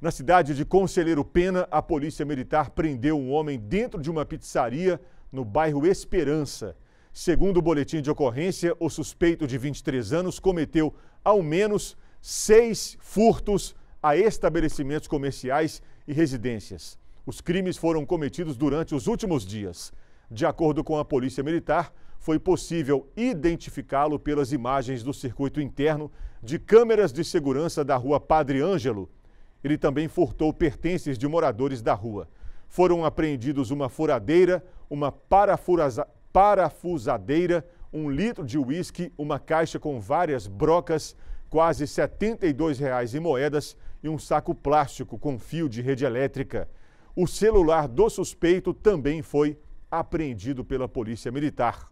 Na cidade de Conselheiro Pena, a polícia militar prendeu um homem dentro de uma pizzaria no bairro Esperança. Segundo o boletim de ocorrência, o suspeito de 23 anos cometeu ao menos seis furtos a estabelecimentos comerciais e residências. Os crimes foram cometidos durante os últimos dias. De acordo com a Polícia Militar, foi possível identificá-lo pelas imagens do circuito interno de câmeras de segurança da rua Padre Ângelo, ele também furtou pertences de moradores da rua. Foram apreendidos uma furadeira, uma parafusadeira, um litro de uísque, uma caixa com várias brocas, quase R$ 72 reais em moedas e um saco plástico com fio de rede elétrica. O celular do suspeito também foi apreendido pela Polícia Militar.